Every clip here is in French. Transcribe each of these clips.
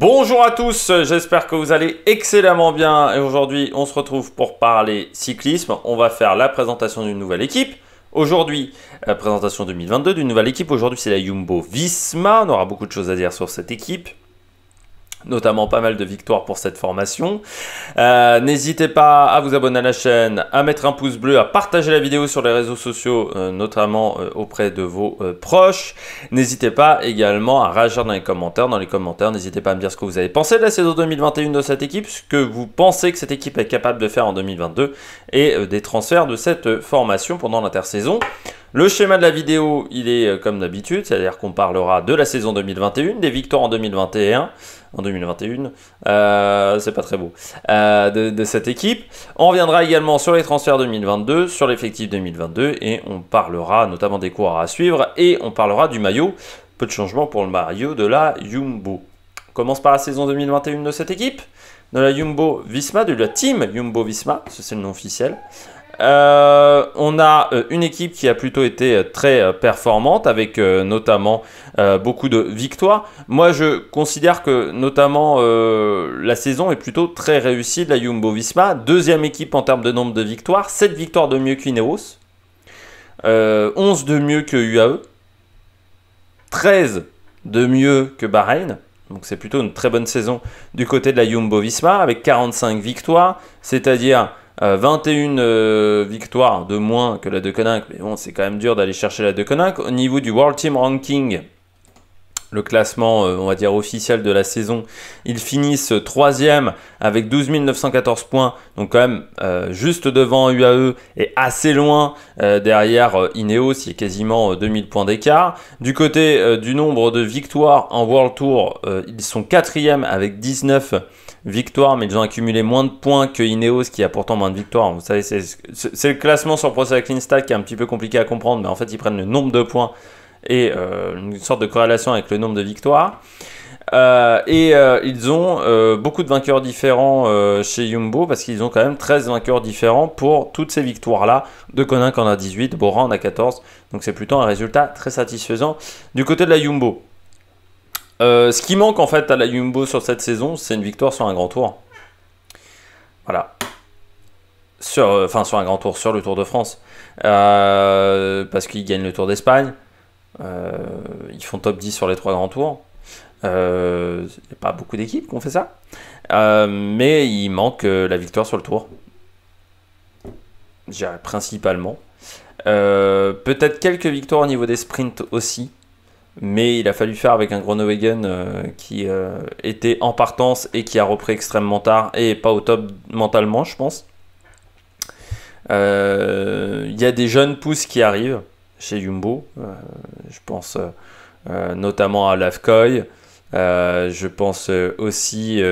Bonjour à tous, j'espère que vous allez excellemment bien et aujourd'hui on se retrouve pour parler cyclisme. On va faire la présentation d'une nouvelle équipe. Aujourd'hui, la présentation 2022 d'une nouvelle équipe. Aujourd'hui c'est la Jumbo Visma, on aura beaucoup de choses à dire sur cette équipe notamment pas mal de victoires pour cette formation. Euh, n'hésitez pas à vous abonner à la chaîne, à mettre un pouce bleu, à partager la vidéo sur les réseaux sociaux, euh, notamment euh, auprès de vos proches. N'hésitez pas également à réagir dans les commentaires. Dans les commentaires, n'hésitez pas à me dire ce que vous avez pensé de la saison 2021 de cette équipe, ce que vous pensez que cette équipe est capable de faire en 2022 et des transferts de cette formation pendant l'intersaison. Le schéma de la vidéo, il est comme d'habitude, c'est-à-dire qu'on parlera de la saison 2021, des victoires en 2021, en 2021. Euh, c'est pas très beau. Euh, de, cette équipe. On reviendra également sur les transferts 2022, sur l'effectif 2022 et on parlera notamment des cours à suivre et on parlera du maillot. Peu de changements pour le maillot de la Jumbo. commence par la saison 2021 de cette équipe, de la Jumbo Visma, de la team Jumbo Visma, c'est le nom officiel. Euh, on a euh, une équipe qui a plutôt été euh, très performante avec notamment beaucoup de victoires. Moi, je considère que notamment la saison est plutôt très réussie de la Jumbo Visma. Deuxième équipe en termes de nombre de victoires, 7 victoires de mieux qu'Ineos, 11 de mieux que UAE, 13 de mieux que Bahreïn. Donc c'est plutôt une très bonne saison du côté de la Jumbo Visma avec 45 victoires, c'est-à-dire 21 euh, euh, victoires de moins que la de mais bon, c'est quand même dur d'aller chercher la de Conak Au niveau du World Team Ranking, le classement, euh, on va dire, officiel de la saison. Ils finissent troisième avec 12 914 points, donc quand même euh, juste devant UAE et assez loin euh, derrière Ineos, il y a quasiment 2000 points d'écart. Du côté du nombre de victoires en World Tour, ils sont quatrième avec 19 victoires, mais ils ont accumulé moins de points que Ineos qui a pourtant moins de victoires. Vous savez, c'est le classement sur Pro Cycling qui est un petit peu compliqué à comprendre, mais en fait ils prennent le nombre de points et euh, une sorte de corrélation avec le nombre de victoires. Euh, et euh, ils ont beaucoup de vainqueurs différents chez Yumbo parce qu'ils ont quand même 13 vainqueurs différents pour toutes ces victoires-là. De qui en a 18, Bora en a 14. Donc c'est plutôt un résultat très satisfaisant du côté de la Yumbo. ce qui manque en fait à la Yumbo sur cette saison, c'est une victoire sur un grand tour. Voilà. Sur, enfin, sur un grand tour, sur le Tour de France. parce qu'ils gagnent le Tour d'Espagne. Euh, ils font top 10 sur les trois grands tours. il n'y a pas beaucoup d'équipes qui ont fait ça. Euh, mais il manque euh, la victoire sur le tour. principalement. Peut-être quelques victoires au niveau des sprints aussi. Mais il a fallu faire avec un Gronowagen qui était en partance et qui a repris extrêmement tard et pas au top mentalement, je pense. Il y a des jeunes pousses qui arrivent chez Jumbo. Euh, je pense euh, euh, notamment à Lavkoy, je pense aussi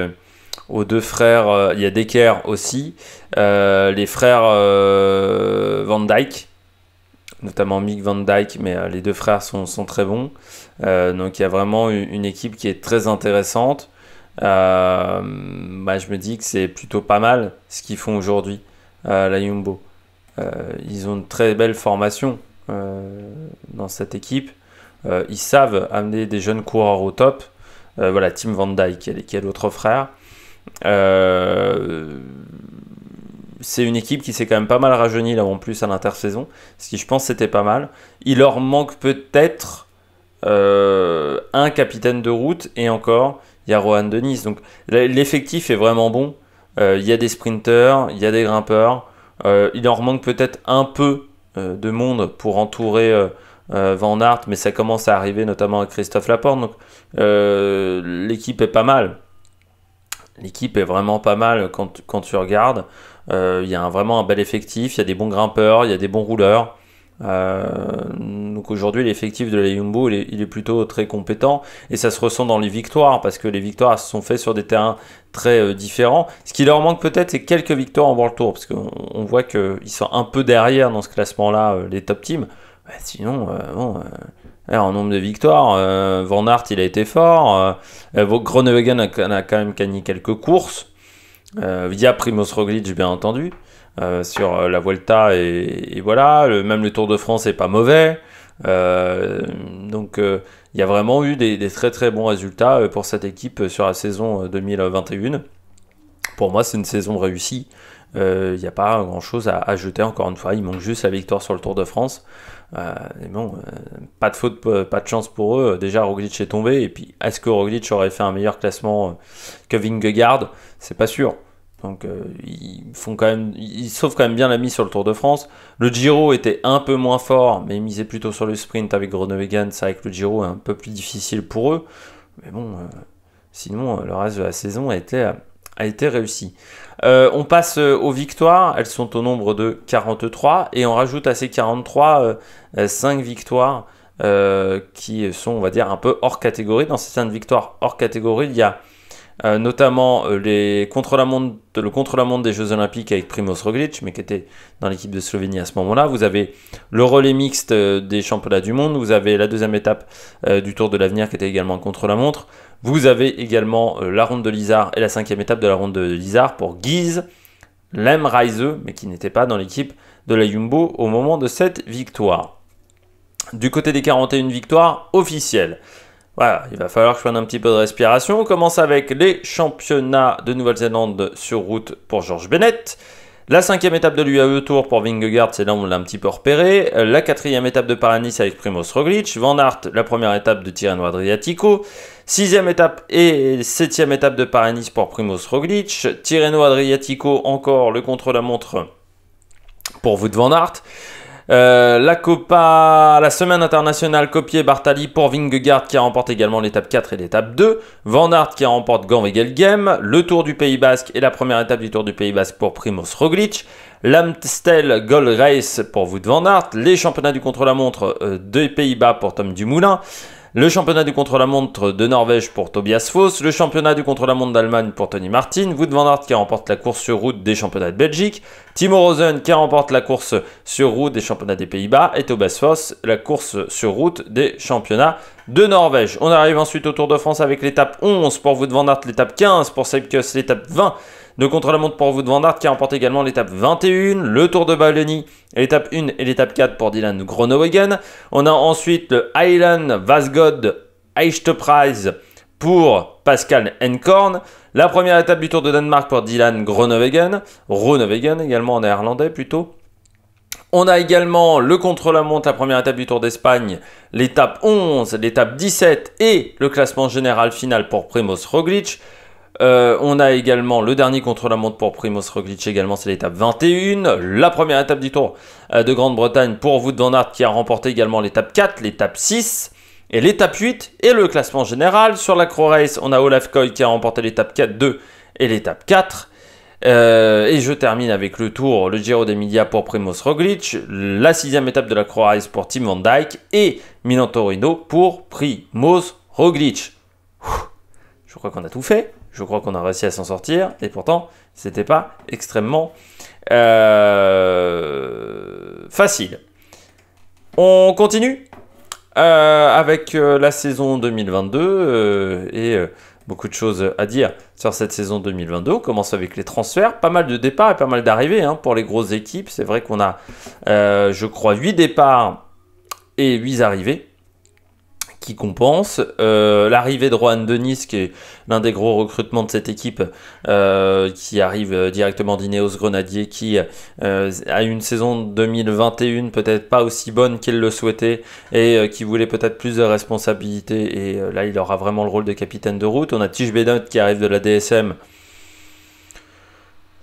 aux deux frères. Il y a Decker aussi. les frères Van Dyke notamment Mick Van Dyke, mais les deux frères sont, très bons. donc il y a vraiment une, équipe qui est très intéressante. bah, je me dis que c'est plutôt pas mal ce qu'ils font aujourd'hui, la Jumbo. ils ont une très belle formation, euh, dans cette équipe. Euh, ils savent amener des jeunes coureurs au top. Euh, voilà, Tim Van Dyke, qui est l'autre frère. c'est une équipe qui s'est quand même pas mal rajeunie là en plus à l'intersaison, ce qui je pense c'était pas mal. Il leur manque peut-être un capitaine de route et encore il y a Rohan Denis. Donc l'effectif est vraiment bon. il y a des sprinters, il y a des grimpeurs. il leur manque peut-être un peu euh, de monde pour entourer euh, euh, Van Aert, mais ça commence à arriver notamment à Christophe Laporte. Donc l'équipe est pas mal. L'équipe est vraiment pas mal quand, tu regardes. Il y a vraiment un bel effectif, il y a des bons grimpeurs, il y a des bons rouleurs. Euh, donc aujourd'hui, l'effectif de la Yumbo, il est, plutôt très compétent et ça se ressent dans les victoires parce que les victoires se sont faites sur des terrains très euh, différents. Ce qui leur manque peut-être, c'est quelques victoires en World Tour parce qu'on voit qu'ils sont un peu derrière dans ce classement-là, euh, les top teams. Bah, sinon, bon, en nombre de victoires, Van Aert, il a été fort. Euh, a, quand même gagné quelques courses. via Primoz Roglic, bien entendu. Euh, sur euh, la Vuelta et, voilà, même le Tour de France est pas mauvais. Euh, donc il y a vraiment eu des, très très bons résultats pour cette équipe sur la saison 2021. Pour moi, c'est une saison réussie. Il n'y a pas grand chose à, ajouter encore une fois. Il manque juste la victoire sur le Tour de France. bon, pas de faute, pas de chance pour eux. Déjà, Roglic est tombé. Et puis, est-ce que Roglic aurait fait un meilleur classement que Vingegaard C'est pas sûr. Donc euh, ils sauvent quand même bien la mise sur le Tour de France. Le Giro était un peu moins fort, mais ils misaient plutôt sur le sprint avec Groenewegen. C'est vrai que le Giro est un peu plus difficile pour eux, mais bon, euh, sinon euh, le reste de la saison a été, réussi. on passe aux victoires, elles sont au nombre de 43 et on rajoute à ces 43 5 victoires qui sont, on va dire, un peu hors catégorie. Dans ces 5 victoires hors catégorie, il y a euh, notamment euh, le contre-la-montre des Jeux Olympiques avec Primoz Roglic, mais qui était dans l'équipe de Slovénie à ce moment-là. Vous avez le relais mixte euh, des championnats du monde, vous avez la deuxième étape du Tour de l'avenir qui était également contre-la-montre. Vous avez également la ronde de Lizard et la cinquième étape de la ronde de Lizard pour Guise, Lem mais qui n'était pas dans l'équipe de la Jumbo au moment de cette victoire. Du côté des 41 victoires officielles, voilà, il va falloir que je prenne un petit peu de respiration. On commence avec les championnats de Nouvelle-Zélande sur route pour George Bennett. La cinquième étape de l'UAE Tour pour Vingegaard, c'est là où on l'a un petit peu repéré. La quatrième étape de Paranis avec Primoz Roglic. Van Aert, la première étape de Tirreno Adriatico. Sixième étape et septième étape de Paranis pour Primoz Roglic. Tirreno Adriatico, encore le contre-la-montre pour Wout Van Aert. Euh, la Copa, la semaine internationale copiée Bartali pour Vingegaard qui remporte également l'étape 4 et l'étape 2. Van Aert qui remporte game Le Tour du Pays Basque et la première étape du Tour du Pays Basque pour Primoz Roglic. L'Amstel Gold Race pour Wout Van Aert. Les championnats du contre-la-montre euh, des Pays-Bas pour Tom Dumoulin le championnat du contre-la-montre de Norvège pour Tobias Foss, le championnat du contre-la-montre d'Allemagne pour Tony Martin, Wood van Aert qui remporte la course sur route des championnats de Belgique, Timo Rosen qui remporte la course sur route des championnats des Pays-Bas et Tobias Foss la course sur route des championnats de Norvège. On arrive ensuite au Tour de France avec l'étape 11 pour Wood van Aert, l'étape 15 pour Seipkus, l'étape 20 de contre-la-montre pour Wood van Aert qui remporte également l'étape 21, le Tour de Balonie, l'étape 1 et l'étape 4 pour Dylan Groenewegen. On a ensuite le Highland Vasgod Prize pour Pascal Enkorn. La première étape du Tour de Danemark pour Dylan Groenewegen, Groenewegen également en néerlandais plutôt. On a également le contre-la-montre, la première étape du Tour d'Espagne, l'étape 11, l'étape 17 et le classement général final pour Primoz Roglic. Euh, on a également le dernier contre-la-montre pour Primoz Roglic également, c'est l'étape 21, la première étape du Tour euh, de Grande-Bretagne pour Wood van Aert qui a remporté également l'étape 4, l'étape 6 et l'étape 8 et le classement général. Sur la cro Race, on a Olaf Koy qui a remporté l'étape 4-2 et l'étape 4. Euh, et je termine avec le tour, le Giro d'Emilia pour Primoz Roglic, la sixième étape de la Croix pour Tim Van Dyke et Milan Torino pour Primoz Roglic. je crois qu'on a tout fait, je crois qu'on a réussi à s'en sortir et pourtant c'était pas extrêmement euh, facile. On continue euh, avec la saison 2022 et beaucoup de choses à dire sur cette saison 2022. On commence avec les transferts. Pas mal de départs et pas mal d'arrivées hein, pour les grosses équipes. C'est vrai qu'on a, euh, je crois, 8 départs et 8 arrivées qui compense. Euh, l'arrivée de Rohan Denis, qui est l'un des gros recrutements de cette équipe, euh, qui arrive euh, directement d'Ineos Grenadier, qui a une saison 2021 peut-être pas aussi bonne qu'il le souhaitait et qui voulait peut-être plus de responsabilités. Et là, il aura vraiment le rôle de capitaine de route. On a Tige Bennett qui arrive de la DSM.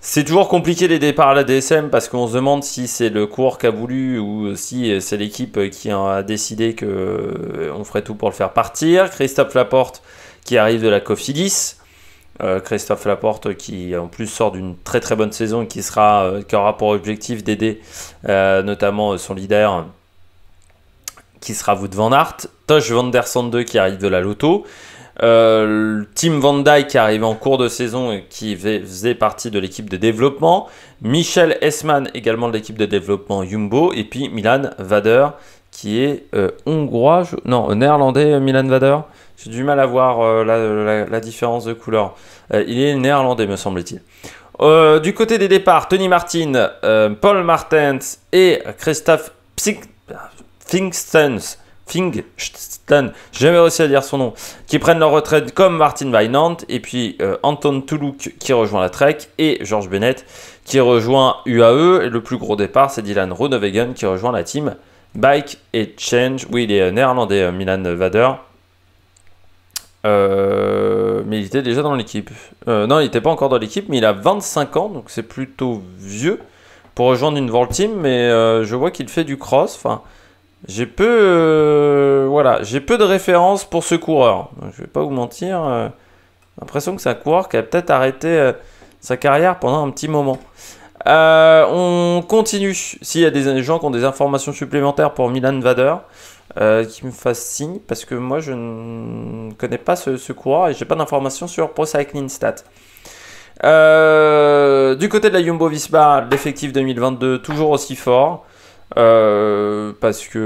C'est toujours compliqué les départs à la DSM parce qu'on se demande si c'est le cours qui a voulu ou si c'est l'équipe qui a décidé qu'on euh, ferait tout pour le faire partir. Christophe Laporte qui arrive de la Cofidis. Euh, Christophe Laporte qui en plus sort d'une très très bonne saison et qui, sera, euh, aura pour objectif d'aider notamment son leader qui sera Wout Van Aert. Tosh Van Der Sande qui arrive de la Loto. Euh, Tim Van Dyke arrivé en cours de saison et qui faisait partie de l'équipe de développement. Michel Esman également de l'équipe de développement Jumbo. Et puis Milan Vader qui est euh, hongrois, non euh, néerlandais Milan Vader. J'ai du mal à voir la, différence de couleur. il est néerlandais me semble-t-il. du côté des départs, Tony Martin, Paul Martens et Christophe Pfingstens je j'ai jamais réussi à dire son nom, qui prennent leur retraite comme Martin Vinant et puis euh, Anton Toulouk qui rejoint la Trek, et George Bennett qui rejoint UAE. Et le plus gros départ, c'est Dylan Groenewegen qui rejoint la team Bike et Change. Oui, il est euh, néerlandais, euh, Milan Vader. mais il était déjà dans l'équipe. non, il n'était pas encore dans l'équipe, mais il a 25 ans, donc c'est plutôt vieux pour rejoindre une World Team. Mais je vois qu'il fait du cross. Enfin, j'ai peu, euh, voilà, j'ai peu de références pour ce coureur. Je vais pas vous mentir. Euh, j'ai l'impression que c'est un coureur qui a peut-être arrêté euh, sa carrière pendant un petit moment. on continue. S'il y a des gens qui ont des informations supplémentaires pour Milan Vader, qui me fassent signe, parce que moi je ne connais pas ce, coureur et j'ai pas d'informations sur Pro Cycling Stat. du côté de la Jumbo Visma, l'effectif 2022 toujours aussi fort. Euh, parce que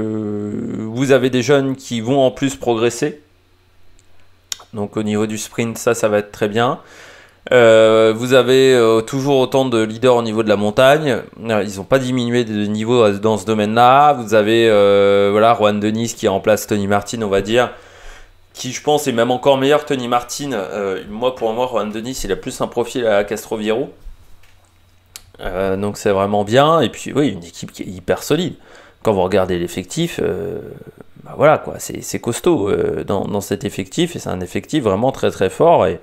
vous avez des jeunes qui vont en plus progresser. Donc au niveau du sprint, ça, ça va être très bien. Euh, vous avez euh, toujours autant de leaders au niveau de la montagne. Ils n'ont pas diminué de niveau dans ce domaine-là. Vous avez voilà, Juan Denis qui remplace Tony Martin, on va dire, qui je pense est même encore meilleur que Tony Martin. moi, pour moi, Juan Denis, il a plus un profil à Castroviro. Euh, donc c'est vraiment bien. Et puis oui, une équipe qui est hyper solide. Quand vous regardez l'effectif, euh, bah voilà quoi, c'est costaud euh, dans, dans, cet effectif et c'est un effectif vraiment très très fort et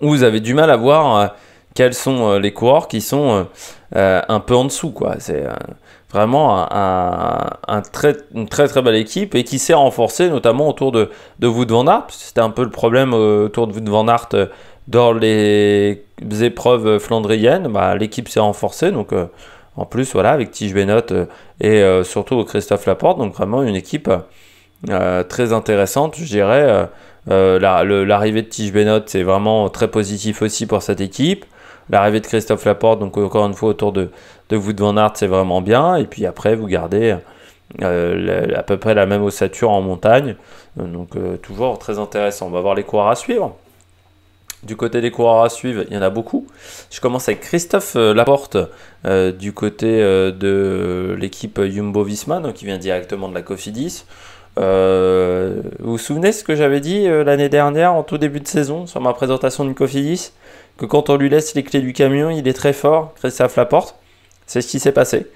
où vous avez du mal à voir quels sont les coureurs qui sont un peu en dessous quoi. C'est vraiment un, très, une très très belle équipe et qui s'est renforcée notamment autour de, de Wood Van C'était un peu le problème autour de Wood Van Aert dans les épreuves flandriennes, bah, l'équipe s'est renforcée. Donc, euh, en plus, voilà, avec Tige Benot euh, et euh, surtout Christophe Laporte. Donc, vraiment une équipe très intéressante, je dirais. L'arrivée de Tige Benot c'est vraiment très positif aussi pour cette équipe. L'arrivée de Christophe Laporte, donc encore une fois autour de, de Van Aert, c'est vraiment bien. Et puis après, vous gardez à peu près la même ossature en montagne. Donc toujours très intéressant. On va voir les coureurs à suivre. Du côté des coureurs à suivre, il y en a beaucoup. Je commence avec Christophe euh, Laporte euh, du côté euh, de l'équipe Jumbo Visma, qui vient directement de la Cofidis. vous vous souvenez ce que j'avais dit l'année dernière en tout début de saison sur ma présentation d'une Cofidis Que quand on lui laisse les clés du camion, il est très fort, Christophe Laporte. C'est ce qui s'est passé.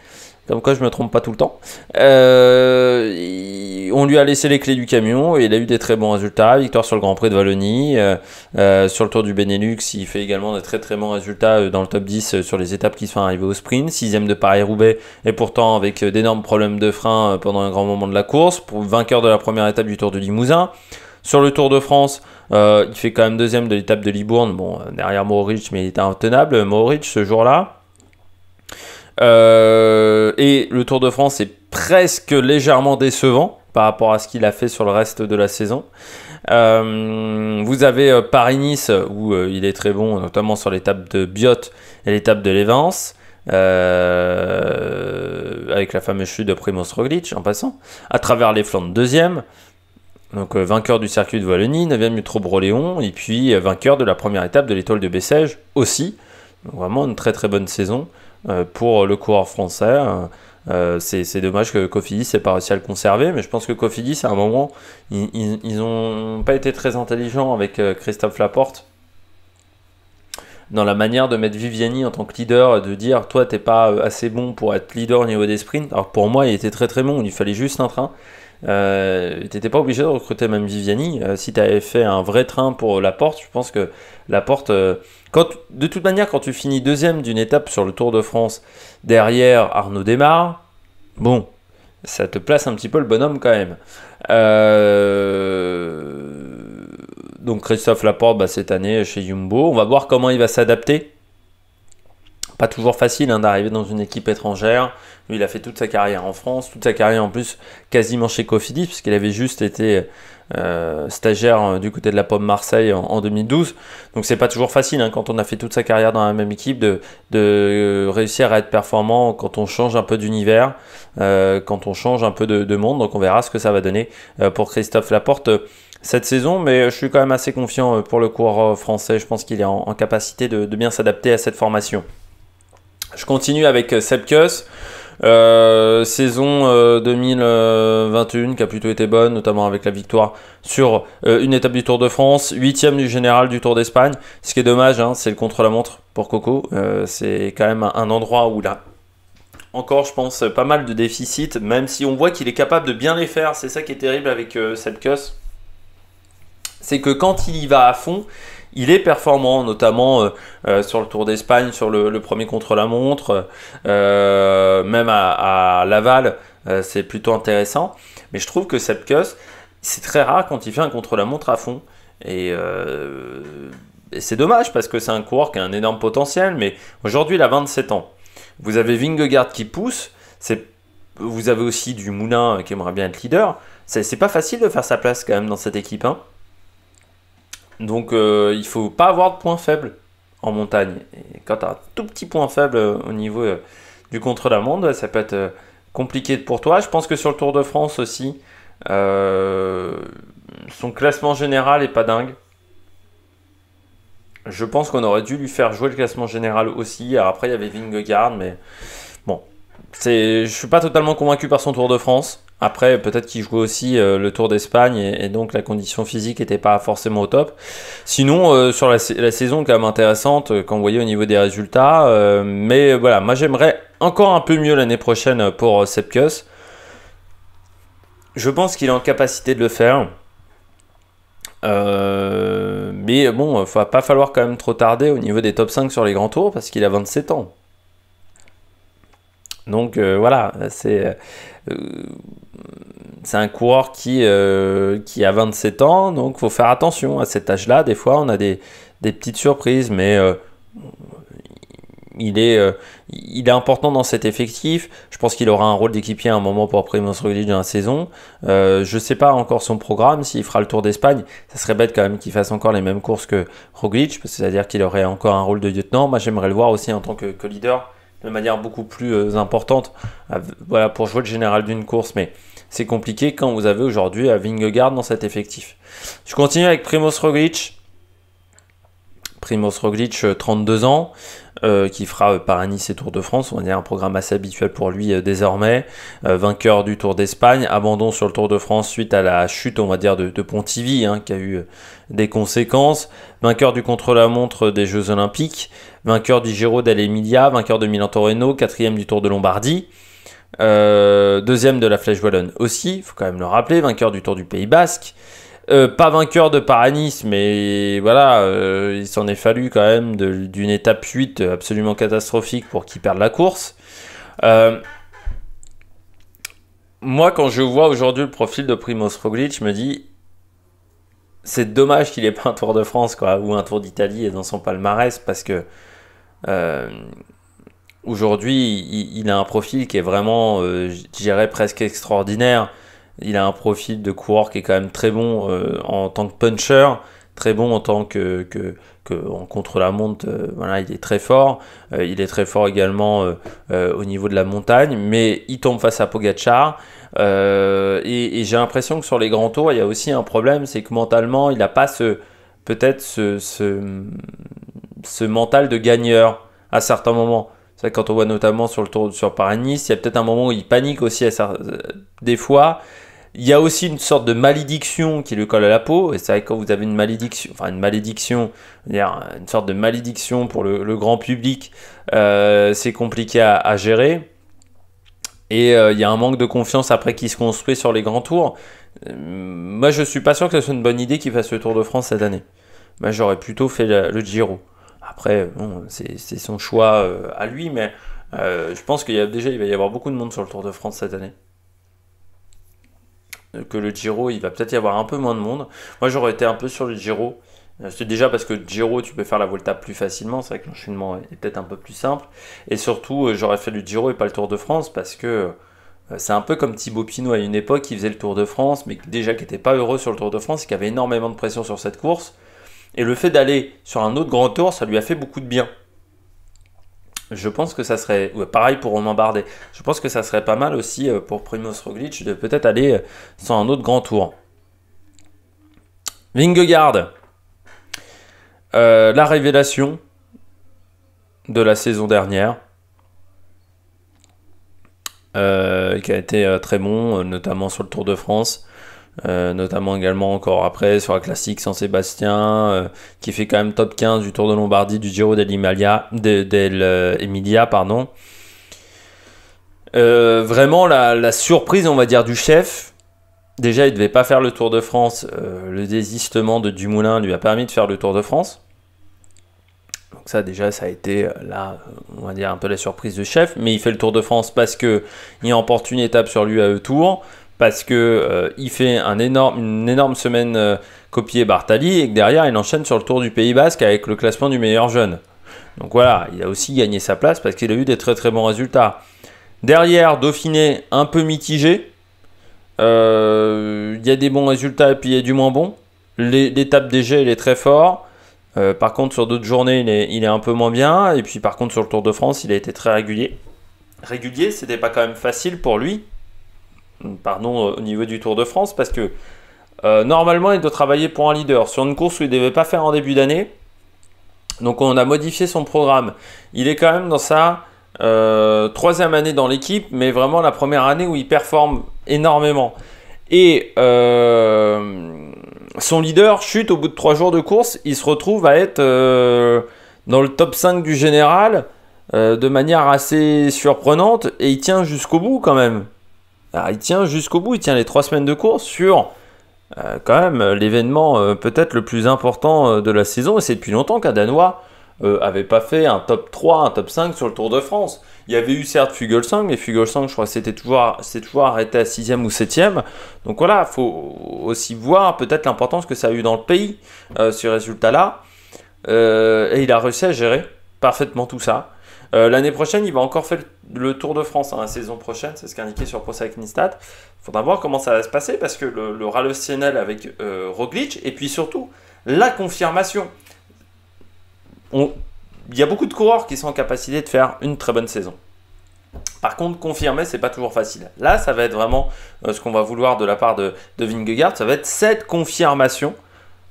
Donc quoi, je me trompe pas tout le temps. Euh, on lui a laissé les clés du camion et il a eu des très bons résultats. Victoire sur le Grand Prix de Wallonie. Euh, euh, sur le Tour du Benelux, il fait également des très très bons résultats dans le top 10 sur les étapes qui sont arrivées au sprint. 6 Sixième de Paris-Roubaix et pourtant avec d'énormes problèmes de frein pendant un grand moment de la course. vainqueur de la première étape du Tour de Limousin. Sur le Tour de France, il fait quand même deuxième de l'étape de Libourne. Bon, derrière Mohoric, mais il était intenable. Mohoric, ce jour-là. Euh, et le Tour de France est presque légèrement décevant par rapport à ce qu'il a fait sur le reste de la saison. Euh, vous avez euh, Paris-Nice où euh, il est très bon, notamment sur l'étape de Biot et l'étape de Lévence. avec la fameuse chute de Primoz Roglic en passant, à travers les flancs de deuxième, donc vainqueur du circuit de Wallonie, 9 ème du Troubroléon, et puis vainqueur de la première étape de l'étoile de Bessèges aussi. vraiment une très très bonne saison. Euh, pour le coureur français. Euh, euh, c'est dommage que Cofidis n'ait pas réussi à le conserver, mais je pense que Cofidis, à un moment, ils n'ont pas été très intelligents avec Christophe Laporte dans la manière de mettre Viviani en tant que leader de dire toi tu t'es pas assez bon pour être leader au niveau des sprints. Alors pour moi il était très très bon, il fallait juste un train. Euh, tu n'étais pas obligé de recruter même Viviani. Euh, si tu avais fait un vrai train pour la porte, je pense que la porte. Euh, de toute manière, quand tu finis deuxième d'une étape sur le Tour de France derrière Arnaud Desmarres, bon, ça te place un petit peu le bonhomme quand même. Donc Christophe Laporte, bah, cette année chez Jumbo, on va voir comment il va s'adapter pas toujours facile hein, d'arriver dans une équipe étrangère. Lui, il a fait toute sa carrière en France, toute sa carrière en plus quasiment chez Cofidis, puisqu'il avait juste été euh, stagiaire euh, du côté de la Pomme Marseille en, 2012. Donc c'est pas toujours facile hein, quand on a fait toute sa carrière dans la même équipe de, réussir à être performant quand on change un peu d'univers, euh, quand on change un peu de, monde. Donc on verra ce que ça va donner pour Christophe Laporte cette saison, mais je suis quand même assez confiant pour le cours français. Je pense qu'il est en, capacité de bien s'adapter à cette formation. Je continue avec euh, Sepkus. Euh, saison 2021 euh, qui a plutôt été bonne, notamment avec la victoire sur une étape du Tour de France, huitième du général du Tour d'Espagne. Ce qui est dommage, hein, c'est le contre-la-montre pour Coco. c'est quand même un endroit où là, encore, je pense, pas mal de déficits, même si on voit qu'il est capable de bien les faire. C'est ça qui est terrible avec Sepkus. C'est que quand il y va à fond, il est performant, notamment euh, euh, sur le Tour d'Espagne, sur le, premier contre-la-montre, euh, même à, Laval, c'est plutôt intéressant. Mais je trouve que Sepkus, c'est très rare quand il fait un contre-la-montre à fond. Et, c'est dommage parce que c'est un coureur qui a un énorme potentiel, mais aujourd'hui il a 27 ans. Vous avez Vingegaard qui pousse, vous avez aussi du Moulin qui aimerait bien être leader. C'est pas facile de faire sa place quand même dans cette équipe. Hein. Donc il euh, il faut pas avoir de points faibles en montagne. Et quand tu as un tout petit point faible euh, au niveau euh, du contre-la-montre, bah, ça peut être compliqué pour toi. Je pense que sur le Tour de France aussi, son classement général est pas dingue. Je pense qu'on aurait dû lui faire jouer le classement général aussi. après, il y avait Vingegaard, mais bon, je suis pas totalement convaincu par son Tour de France. Après, peut-être qu'il jouait aussi euh, le Tour d'Espagne et, donc la condition physique n'était pas forcément au top. Sinon, euh, sur la, saison quand même intéressante euh, quand vous voyez au niveau des résultats. mais voilà, moi j'aimerais encore un peu mieux l'année prochaine pour Sepkus. Je pense qu'il est en capacité de le faire. mais bon, il va pas falloir quand même trop tarder au niveau des top 5 sur les grands tours parce qu'il a 27 ans. Donc voilà, c'est euh, c'est un coureur qui, euh, qui a 27 ans, donc faut faire attention à cet âge-là. Des fois, on a des, petites surprises, mais euh, il, est, il est important dans cet effectif. Je pense qu'il aura un rôle d'équipier à un moment pour Primoz Roglic dans la saison. je ne sais pas encore son programme, s'il fera le Tour d'Espagne. Ça serait bête quand même qu'il fasse encore les mêmes courses que Roglic, c'est-à-dire qu'il aurait encore un rôle de lieutenant. Moi, j'aimerais le voir aussi en tant que leader de manière beaucoup plus euh, importante euh, voilà, pour jouer le général d'une course. Mais c'est compliqué quand vous avez aujourd'hui euh, Vingegaard dans cet effectif. Je continue avec Primoz Roglic. Primoz Roglic, 32 ans. Euh, qui fera par euh, Paris-Nice et Tour de France, on va dire un programme assez habituel pour lui euh, désormais, vainqueur du Tour d'Espagne, abandon sur le Tour de France suite à la chute, on va dire, de, Pontivy, hein, qui a eu des conséquences, vainqueur du contre-la-montre des Jeux Olympiques, vainqueur du Giro d'Alemilia, vainqueur de Milan-Torino, quatrième du Tour de Lombardie, deuxième de la Flèche Wallonne aussi, il faut quand même le rappeler, vainqueur du Tour du Pays Basque, euh, pas vainqueur de Paranis, mais voilà, euh, il s'en est fallu quand même d'une étape 8 absolument catastrophique pour qu'il perde la course. Euh, moi, quand je vois aujourd'hui le profil de Primoz Roglic, je me dis, c'est dommage qu'il ait pas un Tour de France ou un Tour d'Italie dans son palmarès parce que aujourd'hui, il, a un profil qui est vraiment, je dirais, presque extraordinaire. Il a un profil de coureur qui est quand même très bon euh, en tant que puncher, très bon en tant que, que, en contre la monte, euh, voilà, il est très fort. Euh, il est très fort également au niveau de la montagne, mais il tombe face à Pogachar. et, j'ai l'impression que sur les grands tours, il y a aussi un problème, c'est que mentalement, il n'a pas ce peut-être ce, ce, mental de gagneur à certains moments. C'est quand on voit notamment sur le tour sur Paris-Nice, il y a peut-être un moment où il panique aussi à des fois. Il y a aussi une sorte de malédiction qui lui colle à la peau. Et c'est vrai que quand vous avez une malédiction, enfin une malédiction, une sorte de malédiction pour le, grand public, euh, c'est compliqué à, gérer. Et euh, il y a un manque de confiance après qui se construit sur les grands tours. moi, je suis pas sûr que ce soit une bonne idée qu'il fasse le Tour de France cette année. Moi, j'aurais plutôt fait le, Giro. Après, c'est son choix euh, à lui, mais je pense qu'il y a déjà il va y avoir beaucoup de monde sur le Tour de France cette année. Euh, que le Giro, il va peut-être y avoir un peu moins de monde. Moi, j'aurais été un peu sur le Giro. Euh, c'est déjà parce que Giro, tu peux faire la Volta plus facilement. C'est vrai que l'enchaînement est peut-être un peu plus simple. Et surtout, euh, j'aurais fait le Giro et pas le Tour de France parce que c'est un peu comme Thibaut Pinot à une époque qui faisait le Tour de France, mais déjà qui n'était pas heureux sur le Tour de France et qui avait énormément de pression sur cette course. Et le fait d'aller sur un autre grand tour, ça lui a fait beaucoup de bien je pense que ça serait pareil pour Romain Bardet. Je pense que ça serait pas mal aussi euh, pour Primoz Roglic de peut-être aller euh, sur un autre grand tour. Vingegaard, euh, la révélation de la saison dernière, qui a été très bon, notamment sur le Tour de France. Euh, notamment également encore après sur la classique saint Sébastien, euh, qui fait quand même top 15 du Tour de Lombardie, du Giro dell'Emilia, euh, pardon. vraiment la, surprise, on va dire, du chef. Déjà, il devait pas faire le Tour de France. le désistement de Dumoulin lui a permis de faire le Tour de France. Donc ça déjà ça a été là on va dire un peu la surprise du chef mais il fait le Tour de France parce que il emporte une étape sur lui à l'UAE Tour parce que euh, il fait une énorme semaine euh, copier Bartali et que derrière il enchaîne sur le Tour du Pays Basque avec le classement du meilleur jeune. Donc voilà, il a aussi gagné sa place parce qu'il a eu des très très bons résultats. Derrière, Dauphiné un peu mitigé. Euh, il y a des bons résultats et puis il y a du moins bon. L'étape des jets, il est très fort. par contre, sur d'autres journées, il est, il est, un peu moins bien. Et puis, par contre, sur le Tour de France, il a été très régulier. Régulier, ce n'était pas quand même facile pour lui pardon, euh, au niveau du Tour de France parce que euh, normalement, il doit travailler pour un leader sur une course où il ne devait pas faire en début d'année. Donc, on a modifié son programme. Il est quand même dans sa euh, troisième année dans l'équipe, mais vraiment la première année où il performe énormément. Et son leader chute au bout de trois jours de course. Il se retrouve à être dans le top 5 du général de manière assez surprenante et il tient jusqu'au bout quand même. Ah, il tient jusqu'au bout, il tient les trois semaines de course sur euh, quand même euh, l'événement euh, peut-être le plus important de la saison. Et c'est depuis longtemps qu'un Danois avait pas fait un top 3, un top 5 sur le Tour de France. Il y avait eu certes Fugelsang, mais Fugelsang, je crois que c'était toujours, toujours arrêté à 6e ou 7e. Donc voilà, il faut aussi voir peut-être l'importance que ça a eu dans le pays, ce résultat-là. et il a réussi à gérer parfaitement tout ça. Euh, l'année prochaine, il va encore faire le Tour de France, hein, la saison prochaine, c'est ce indiqué sur Nistat. Il faudra voir comment ça va se passer, parce que le, le avec euh, Roglic, et puis surtout, la confirmation. Il y a beaucoup de coureurs qui sont en capacité de faire une très bonne saison. Par contre, confirmer, c'est pas toujours facile. Là, ça va être vraiment euh, ce qu'on va vouloir de la part de, de Vingegaard, ça va être cette confirmation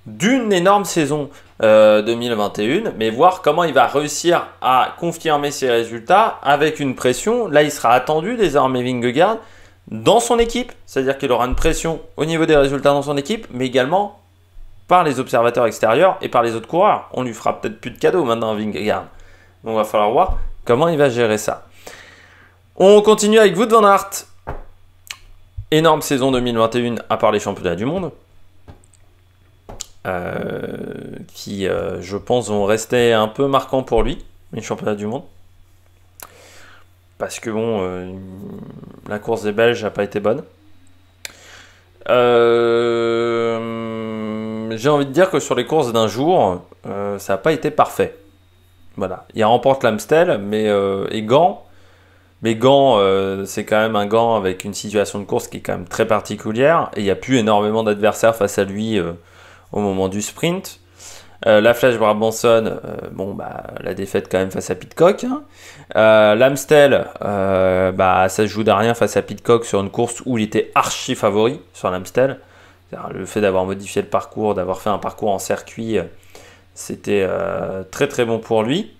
d'une énorme saison 2021, euh, mais voir comment il va réussir à confirmer ses résultats avec une pression. Là, il sera attendu désormais Vingegaard dans son équipe, c'est-à-dire qu'il aura une pression au niveau des résultats dans son équipe, mais également par les observateurs extérieurs et par les autres coureurs. On lui fera peut-être plus de cadeaux maintenant Vingegaard. Donc, on va falloir voir comment il va gérer ça. On continue avec Wood Van Hart. Énorme saison 2021 à part les championnats du monde. Euh, qui, euh, je pense, vont rester un peu marquants pour lui, les championnats du monde. Parce que bon, euh, la course des Belges n'a pas été bonne. J'ai envie de dire que sur les courses d'un jour, ça n'a pas été parfait. Voilà. Il remporte l'Amstel, mais et Gant. Mais Gant, c'est quand même un Gant avec une situation de course qui est quand même très particulière. Et il n'y a plus énormément d'adversaires face à lui au moment du sprint. Euh, la Flash Brabanson, euh, bon bah la défaite quand même face à Pitcock. Euh, lamstel, bah ça se joue de rien face à Pitcock sur une course où il était archi favori sur Lamstel. Le fait d'avoir modifié le parcours, d'avoir fait un parcours en circuit, c'était très très bon pour lui.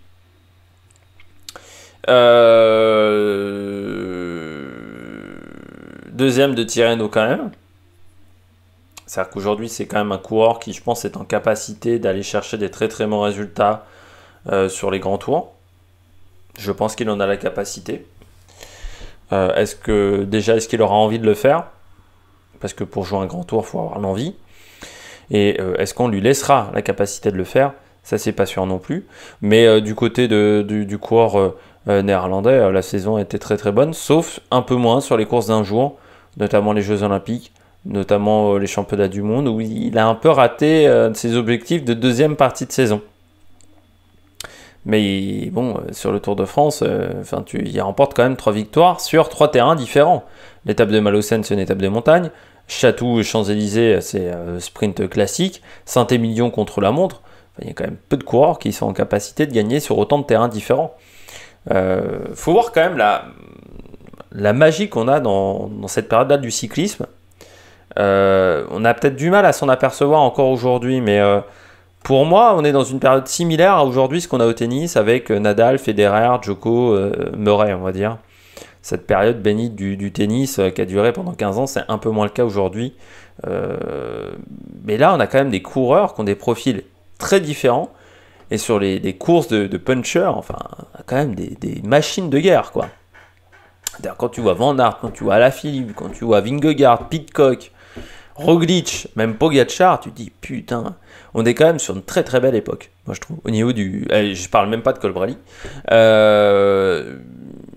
Deuxième de Tirreno quand même. C'est-à-dire qu'aujourd'hui, c'est quand même un coureur qui, je pense, est en capacité d'aller chercher des très très bons résultats euh, sur les grands tours. Je pense qu'il en a la capacité. Euh, est-ce que déjà, est-ce qu'il aura envie de le faire Parce que pour jouer un grand tour, il faut avoir l'envie. Et euh, est-ce qu'on lui laissera la capacité de le faire Ça, c'est pas sûr non plus. Mais du côté du, du, coureur néerlandais, la saison était très très bonne, sauf un peu moins sur les courses d'un jour, notamment les Jeux Olympiques notamment euh, les championnats du monde, où il a un peu raté euh, ses objectifs de deuxième partie de saison. Mais bon, euh, sur le Tour de France, enfin, tu, il remporte quand même trois victoires sur trois terrains différents. L'étape de Malocène, c'est une étape de montagne. Château, Champs-Élysées, c'est sprint classique. Saint-Émilion contre la montre. il y a quand même peu de coureurs qui sont en capacité de gagner sur autant de terrains différents. Il faut voir quand même la, magie qu'on a dans, dans cette période-là du cyclisme. Euh, on a peut-être du mal à s'en apercevoir encore aujourd'hui, mais euh, pour moi, on est dans une période similaire à aujourd'hui ce qu'on a au tennis avec euh, Nadal, Federer, Djoko, euh, Murray, on va dire. Cette période bénite du, tennis qui a duré pendant 15 ans, c'est un peu moins le cas aujourd'hui. mais là, on a quand même des coureurs qui ont des profils très différents. Et sur les, courses de, de punchers, enfin, quand même des, machines de guerre, quoi. Quand tu vois Van Aert, quand tu vois Alaphilippe, quand tu vois Vingegaard, Pitcock, Roglic, même Pogacar, tu dis putain, on est quand même sur une très très belle époque, moi je trouve, au niveau du... Je eh, je parle même pas de Colbrelli. Euh,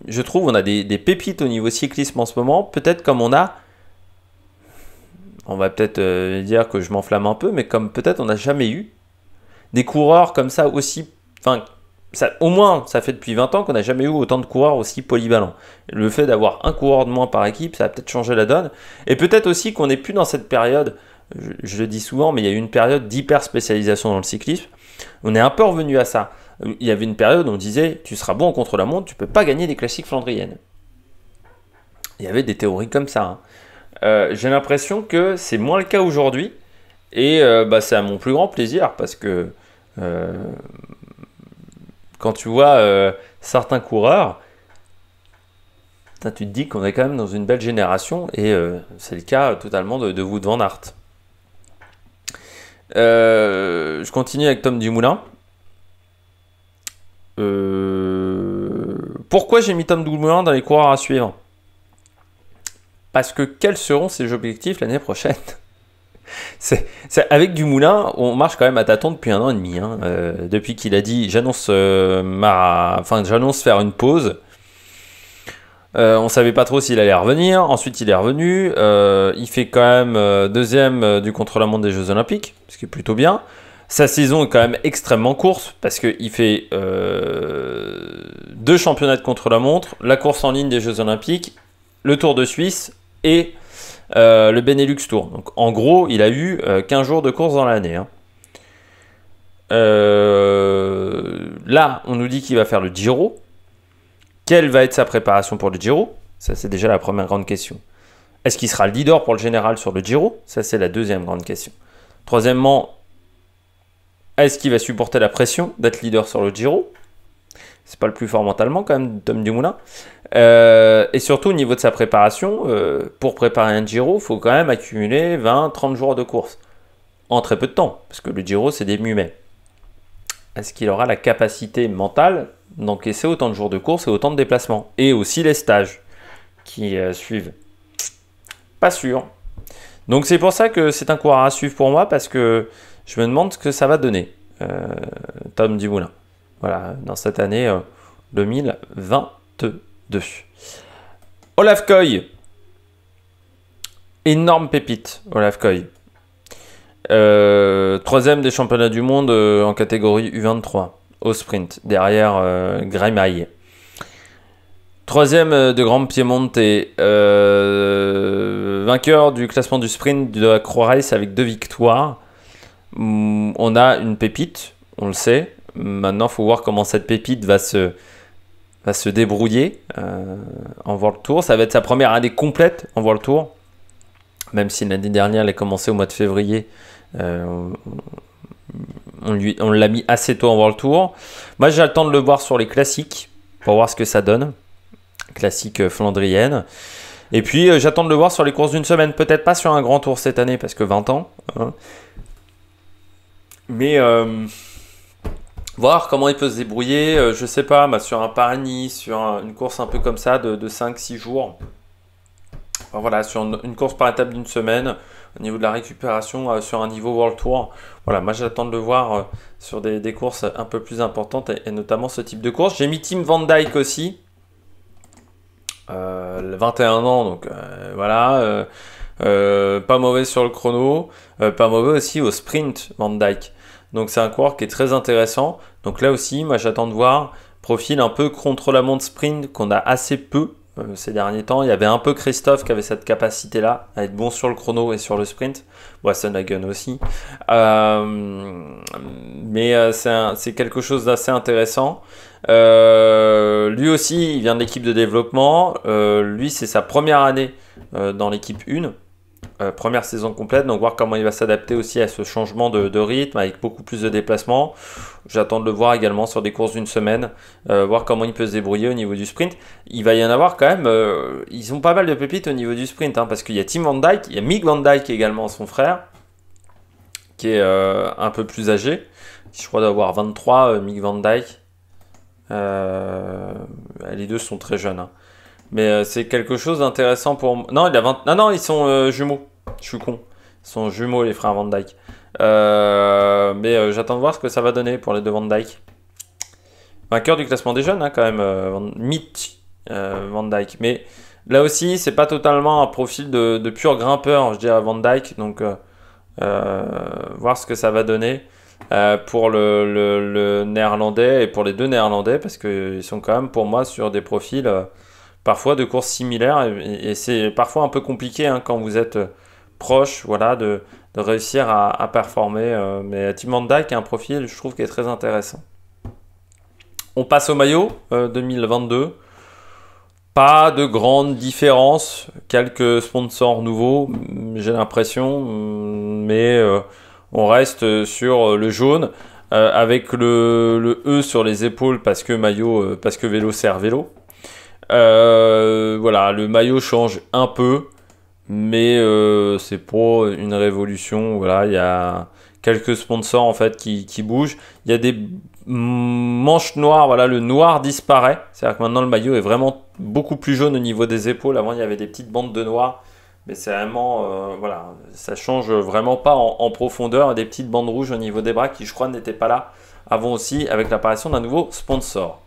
je trouve on a des, pépites au niveau cyclisme en ce moment, peut-être comme on a... On va peut-être euh, dire que je m'enflamme un peu, mais comme peut-être on n'a jamais eu des coureurs comme ça aussi... Enfin, au moins, ça fait depuis 20 ans qu'on n'a jamais eu autant de coureurs aussi polyvalents. Le fait d'avoir un coureur de moins par équipe, ça a peut-être changé la donne. Et peut-être aussi qu'on n'est plus dans cette période, je, le dis souvent, mais il y a eu une période d'hyper spécialisation dans le cyclisme. On est un peu revenu à ça. Il y avait une période où on disait tu seras bon contre-la-montre, tu peux pas gagner des classiques flandriennes. Il y avait des théories comme ça. Hein. Euh, j'ai l'impression que c'est moins le cas aujourd'hui. Et euh, bah, c'est à mon plus grand plaisir parce que euh, quand tu vois euh, certains coureurs, tu te dis qu'on est quand même dans une belle génération et euh, c'est le cas totalement de, de Van Aert. Euh, je continue avec Tom Dumoulin. pourquoi j'ai mis Tom Dumoulin dans les coureurs à suivre Parce que quels seront ses objectifs l'année prochaine c'est, avec du moulin, on marche quand même à tâtons depuis un an et demi. Hein. Euh, depuis qu'il a dit j'annonce euh, enfin j'annonce faire une pause. On euh, on savait pas trop s'il allait revenir. Ensuite, il est revenu. il fait quand même deuxième du contre-la-montre des Jeux Olympiques, ce qui est plutôt bien. Sa saison est quand même extrêmement courte parce qu'il fait deux championnats de contre-la-montre, la course en ligne des Jeux Olympiques, le Tour de Suisse et euh, le Benelux Tour. Donc en gros, il a eu 15 euh, jours de course dans l'année. Hein. Euh, là, on nous dit qu'il va faire le Giro. Quelle va être sa préparation pour le Giro Ça, c'est déjà la première grande question. Est-ce qu'il sera le leader pour le général sur le Giro Ça, c'est la deuxième grande question. Troisièmement, est-ce qu'il va supporter la pression d'être leader sur le Giro c'est pas le plus fort mentalement quand même, Tom Dumoulin. Euh, et surtout au niveau de sa préparation, euh, pour préparer un Giro, il faut quand même accumuler 20-30 jours de course en très peu de temps, parce que le Giro c'est des mai. Est-ce qu'il aura la capacité mentale d'encaisser autant de jours de course et autant de déplacements Et aussi les stages qui euh, suivent. Pas sûr. Donc c'est pour ça que c'est un coureur à suivre pour moi, parce que je me demande ce que ça va donner, Tom Dumoulin. Voilà, dans cette année 2022. Euh, Olaf Coy. Énorme pépite, Olaf Coy. Euh, troisième des championnats du monde euh, en catégorie U23 au sprint, derrière euh, Troisième de Grand Piemonte, vainqueur du classement du sprint de la Croix Race avec deux victoires. Mm, on a une pépite, on le sait, Maintenant, il faut voir comment cette pépite va se, se débrouiller euh, en World Tour. Ça va être sa première année complète en World Tour. Même si l'année dernière, elle a commencé au mois de février. Euh, on, lui, on l'a mis assez tôt en World Tour. Moi, j'ai le temps de le voir sur les classiques pour voir ce que ça donne. Classique euh, flandrienne. Et puis, j'attends de le voir sur les courses d'une semaine. Peut-être pas sur un grand tour cette année parce que 20 ans. Hein. Mais voir comment il peut se débrouiller, euh, je sais pas, bah, sur un Paris, sur une course un peu comme ça de, 5-6 jours. voilà, sur une, course par étape d'une semaine, au niveau de la récupération, euh, sur un niveau World Tour. Voilà, moi j'attends de le voir euh, sur des, courses un peu plus importantes et, notamment ce type de course. J'ai mis Tim Van Dyke aussi. 21 ans, donc voilà. Euh, pas mauvais sur le chrono, euh, pas mauvais aussi au sprint Van Dyke. Donc c'est un coureur qui est très intéressant. Donc là aussi, moi j'attends de voir profil un peu contre la montre sprint qu'on a assez peu euh, ces derniers temps. Il y avait un peu Christophe qui avait cette capacité-là à être bon sur le chrono et sur le sprint. hagen aussi. mais c'est quelque chose d'assez intéressant. lui aussi, il vient de l'équipe de développement. lui, c'est sa première année euh, dans l'équipe 1. Euh, première saison complète, donc voir comment il va s'adapter aussi à ce changement de, rythme avec beaucoup plus de déplacements. J'attends de le voir également sur des courses d'une semaine, euh, voir comment il peut se débrouiller au niveau du sprint. Il va y en avoir quand même, ils ont pas mal de pépites au niveau du sprint, hein, parce qu'il y a Tim Van Dyke, il y a Mick Van Dyke également, son frère, qui est un peu plus âgé, je crois d'avoir 23, Mick Van Dyke. les deux sont très jeunes. Hein. Mais euh, c'est quelque chose d'intéressant pour Non, il a ils sont euh, jumeaux. Je suis con. Ils sont jumeaux, les frères Van Dyke. Euh, mais j'attends de voir ce que ça va donner pour les deux Van Dyke. Vainqueur du classement des jeunes, hein, quand même. Mitch Van Dyke. Mais là aussi, c'est pas totalement un profil de, pur grimpeur, je dirais, Van Dyke. Donc, voir ce que ça va donner pour le, le, néerlandais et pour les deux néerlandais, parce qu'ils sont quand même pour moi sur des profils parfois de courses similaires et, c'est parfois un peu compliqué hein, quand vous êtes euh, proche voilà, de, réussir à, performer. Euh, mais Timanda qui a un profil, je trouve, qui est très intéressant. On passe au maillot 2022. Euh, Pas de grande différence, quelques sponsors nouveaux, mm, j'ai l'impression, mm, mais on reste sur le jaune avec le, E sur les épaules parce que maillot, parce que vélo sert vélo, euh, voilà, le maillot change un peu, mais euh, c'est pour une révolution. Voilà, il y a quelques sponsors en fait qui, bougent. Il y a des manches noires, voilà, le noir disparaît. C'est-à-dire que maintenant le maillot est vraiment beaucoup plus jaune au niveau des épaules. Avant il y avait des petites bandes de noir. Mais c'est vraiment, euh, voilà, ça change vraiment pas en, en profondeur. Des petites bandes rouges au niveau des bras qui, je crois, n'étaient pas là avant aussi avec l'apparition d'un nouveau sponsor.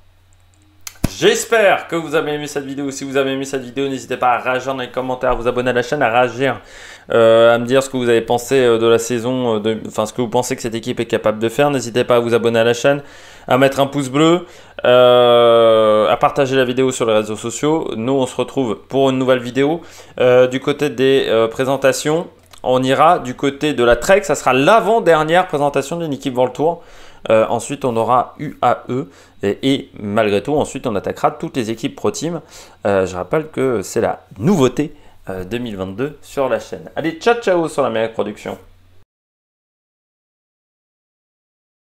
J'espère que vous avez aimé cette vidéo. Si vous avez aimé cette vidéo, n'hésitez pas à réagir dans les commentaires, à vous abonner à la chaîne, à réagir, hein. euh, à me dire ce que vous avez pensé euh, de la saison, euh, enfin ce que vous pensez que cette équipe est capable de faire. N'hésitez pas à vous abonner à la chaîne, à mettre un pouce bleu, à partager la vidéo sur les réseaux sociaux. Nous, on se retrouve pour une nouvelle vidéo. du côté des présentations, on ira du côté de la Trek. Ça sera l'avant-dernière présentation d'une équipe dans le tour. Euh, ensuite, on aura UAE et, malgré tout, ensuite, on attaquera toutes les équipes Pro Team. Euh, je rappelle que c'est la nouveauté 2022 euh, sur la chaîne. Allez, ciao ciao sur la meilleure production.